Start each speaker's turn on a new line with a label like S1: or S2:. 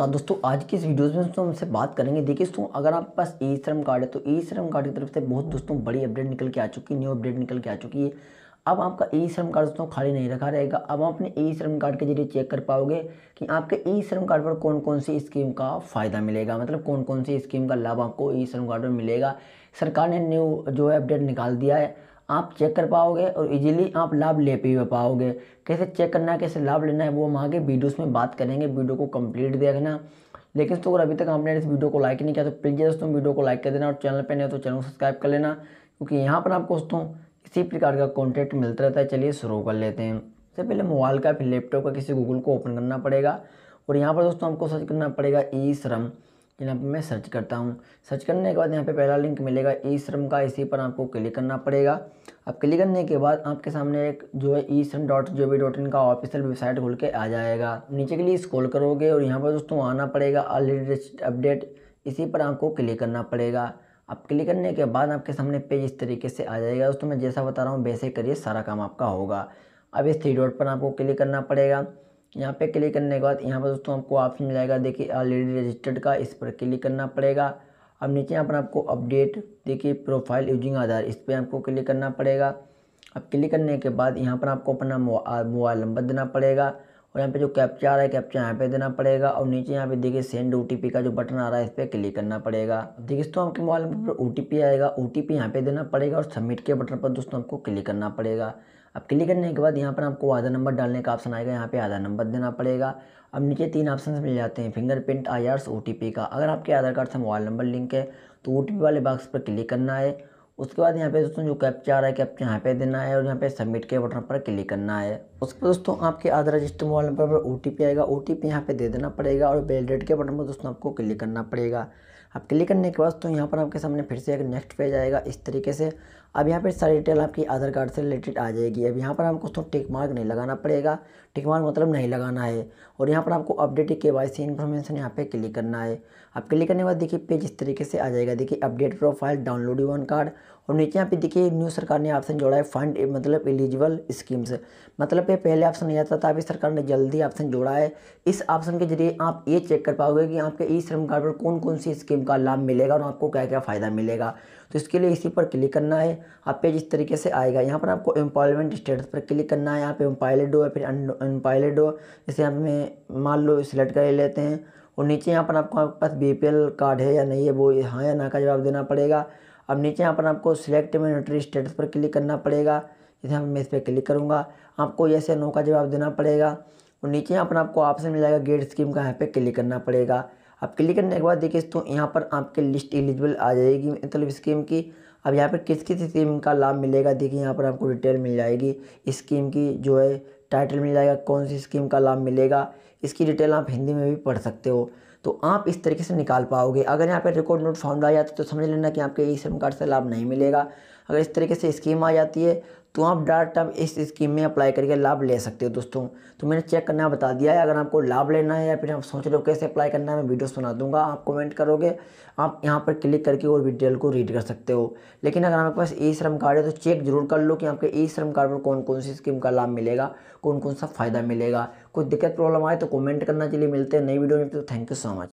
S1: नमस्कार दोस्तों आज की इस वीडियोस में दोस्तों हमसे बात करेंगे देखिए दोस्तों अगर आपके पास ई श्रम कार्ड है तो ई श्रम कार्ड की तरफ से बहुत दोस्तों बड़ी अपडेट निकल के आ चुकी है न्यू अपडेट निकल के आ चुकी है अब आपका ई श्रम कार्ड दोस्तों खाली नहीं रखा रहेगा अब आप अपने ई श्रम कार्ड के जरिए चेक कर पाओगे कि आपके ई श्रम कार्ड पर कौन कौन सी स्कीम का फ़ायदा मिलेगा मतलब कौन कौन सी स्कीम का लाभ आपको ई श्रम कार्ड पर मिलेगा सरकार ने न्यू जो है अपडेट निकाल दिया है आप चेक कर पाओगे और इजीली आप लाभ ले भी पाओगे कैसे चेक करना है कैसे लाभ लेना है वो हम आगे वीडियोस में बात करेंगे वीडियो को कंप्लीट देखना लेकिन दोस्तों अगर अभी तक आपने इस वीडियो को लाइक नहीं किया तो प्लीज़ दोस्तों वीडियो को लाइक कर देना और चैनल पर नहीं तो चैनल को सब्सक्राइब कर लेना क्योंकि यहाँ पर आपको दोस्तों इसी प्रकार का कॉन्टेंट मिलता रहता है चलिए शुरू कर लेते हैं सबसे पहले मोबाइल का फिर लैपटॉप का किसी गूगल को ओपन करना पड़ेगा और यहाँ पर दोस्तों आपको सर्च करना पड़ेगा ई श्रम यहाँ पे मैं सर्च करता हूँ सर्च करने के बाद यहाँ पे पहला लिंक मिलेगा ई श्रम का इसी पर आपको क्लिक करना पड़ेगा अब क्लिक करने के बाद आपके सामने एक जो है ई श्रम डॉट जो बी डॉट इन का ऑफिशियल वेबसाइट खुल के आ जाएगा नीचे के लिए स्क्रॉल करोगे और यहाँ पर दोस्तों आना पड़ेगा लेटेस्ट अपडेट इसी पर आपको क्लिक करना पड़ेगा अब क्लिक करने के बाद आपके सामने पेज इस तरीके से आ जाएगा दोस्तों मैं जैसा बता रहा हूँ वैसे करिए सारा काम आपका होगा अब इस थ्री डॉट पर आपको क्लिक करना पड़ेगा यहाँ पे क्लिक करने के बाद यहाँ पर दोस्तों आपको ऑप्शन मिल जाएगा देखिए ऑलरेडी रजिस्टर्ड का इस पर क्लिक करना पड़ेगा अब नीचे यहाँ पर आपको अपडेट देखिए प्रोफाइल यूजिंग आधार इस पर आपको क्लिक करना पड़ेगा अब क्लिक करने के बाद यहाँ पर आपको अपना मोबाइल नंबर देना पड़ेगा और यहाँ पे जो कैप्चा आ रहा है कैप्चा यहाँ पे देना पड़ेगा और नीचे यहाँ पे देखिए सेंड ओ का जो बटन आ रहा है इस पर क्लिक करना पड़ेगा देखिए दोस्तों आपके मोबाइल नंबर पर ओ आएगा ओ टी पी यहाँ पे देना पड़ेगा और सबमिट के बटन पर दोस्तों आपको क्लिक करना पड़ेगा अब क्लिक करने के बाद यहाँ पर आपको आधार नंबर डालने का ऑप्शन आएगा यहाँ पे आधार नंबर देना पड़ेगा अब नीचे तीन ऑप्शन मिल जाते हैं फिंगरप्रिंट आई आर ओ का अगर आपके आधार कार्ड से मोबाइल नंबर लिंक है तो ओ वाले बॉक्स पर क्लिक करना है उसके बाद यहाँ पे दोस्तों जो कैप्चा आ रहा है कैप्चा यहाँ पे देना है और यहाँ पे सबमिट के बटन पर क्लिक करना है उसके बाद दोस्तों आपके आधार रजिस्टर मोबाइल नंबर पर ओ आएगा ओ टी यहाँ पे दे देना पड़ेगा और वेलडेट के बटन पर दोस्तों आपको क्लिक करना पड़ेगा अब क्लिक करने के बाद तो यहाँ पर आपके सामने फिर से एक नेक्स्ट पेज आएगा इस तरीके से अब यहाँ पर सारी डिटेल आपकी आधार कार्ड से रिलेटेड आ जाएगी अब यहाँ पर आपको तो टिक मार्क नहीं लगाना पड़ेगा टिक मार्क मतलब नहीं लगाना है और यहाँ पर आपको अपडेट के वाई सी इन्फॉर्मेशन यहाँ पे क्लिक करना है अब क्लिक करने के बाद देखिए पेज इस तरीके से आ जाएगा देखिए update profile download one card और नीचे यहाँ पे देखिए न्यू सरकार ने ऑप्शन जोड़ा है फंड मतलब एलिजिबल स्कीम्स मतलब ये पहले ऑप्शन नहीं आता था अभी सरकार ने जल्दी ऑप्शन जोड़ा है इस ऑप्शन के जरिए आप ये चेक कर पाओगे कि आपके ई श्रम कार्ड पर कौन कौन सी स्कीम का लाभ मिलेगा और आपको क्या क्या फ़ायदा मिलेगा तो इसके लिए इसी पर क्लिक करना है आप पेज इस तरीके से आएगा यहाँ पर आपको एम्प्लॉयमेंट स्टेटस पर क्लिक करना है यहाँ पे एम्पायलेड हो या फिर अनएम्पायलेड हो जैसे यहाँ पे मान लो सिलेक्ट कर लेते हैं और नीचे यहाँ पर आपको आपके पास बी कार्ड है या नहीं है वो हाँ या ना का जवाब देना पड़ेगा अब नीचे यहाँ पर आपको सिलेक्ट न्यूट्री स्टेटस पर क्लिक करना पड़ेगा जैसे मैं इस पर क्लिक करूँगा आपको ऐसे या नो का जवाब देना पड़ेगा और नीचे यहाँ पर आपको ऑप्शन मिल जाएगा गेट स्कीम का यहाँ पर क्लिक करना पड़ेगा अब क्लिक करने के बाद देखिए तो यहाँ पर आपके लिस्ट एलिजिबल आ जाएगी मतलब स्कीम की अब यहाँ पर किस किस स्कीम का लाभ मिलेगा देखिए यहाँ पर आपको डिटेल मिल जाएगी स्कीम की जो है टाइटल मिल जाएगा कौन सी स्कीम का लाभ मिलेगा इसकी डिटेल आप हिंदी में भी पढ़ सकते हो तो आप इस तरीके से निकाल पाओगे अगर यहाँ पर रिकॉर्ड नोट फाउंड आ जाता है तो समझ लेना कि आपके ई सिम कार्ड से लाभ नहीं मिलेगा अगर इस तरीके से स्कीम आ जाती है तो आप डायरेक्ट आप इस स्कीम में अप्लाई करके लाभ ले सकते हो दोस्तों तो मैंने चेक करना बता दिया है अगर आपको लाभ लेना है या फिर आप सोच रहे हो कैसे अप्लाई करना है मैं वीडियो सुना दूंगा आप कमेंट करोगे आप यहाँ पर क्लिक करके और डिटेल को रीड कर सकते हो लेकिन अगर आपके पास ई श्रम कार्ड है तो चेक जरूर कर लो कि आपके ई श्रम कार्ड पर कौन कौन सी स्कीम का लाभ मिलेगा कौन कौन सा फ़ायदा मिलेगा कोई दिक्कत प्रॉब्लम आए तो कॉमेंट करना चलिए मिलते हैं नई वीडियो में तो थैंक यू सो मच